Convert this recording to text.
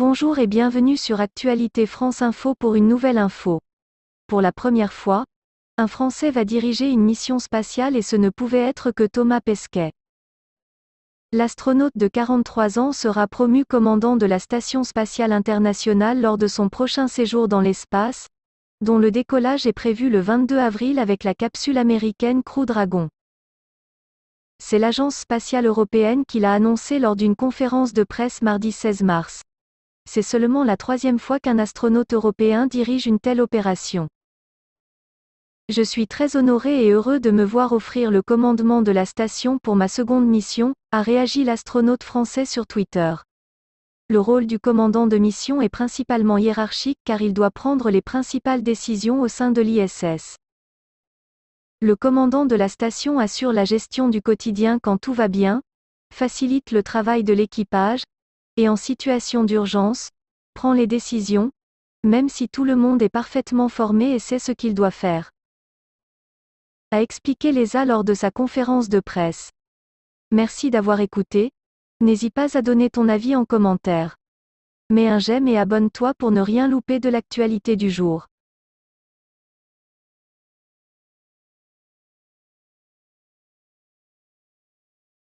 Bonjour et bienvenue sur Actualité France Info pour une nouvelle info. Pour la première fois, un Français va diriger une mission spatiale et ce ne pouvait être que Thomas Pesquet. L'astronaute de 43 ans sera promu commandant de la Station spatiale internationale lors de son prochain séjour dans l'espace, dont le décollage est prévu le 22 avril avec la capsule américaine Crew Dragon. C'est l'Agence spatiale européenne qui l'a annoncé lors d'une conférence de presse mardi 16 mars c'est seulement la troisième fois qu'un astronaute européen dirige une telle opération. Je suis très honoré et heureux de me voir offrir le commandement de la station pour ma seconde mission, a réagi l'astronaute français sur Twitter. Le rôle du commandant de mission est principalement hiérarchique car il doit prendre les principales décisions au sein de l'ISS. Le commandant de la station assure la gestion du quotidien quand tout va bien, facilite le travail de l'équipage, et en situation d'urgence, prend les décisions, même si tout le monde est parfaitement formé et sait ce qu'il doit faire. A expliqué l'ESA lors de sa conférence de presse. Merci d'avoir écouté, n'hésite pas à donner ton avis en commentaire. Mets un j'aime et abonne-toi pour ne rien louper de l'actualité du jour.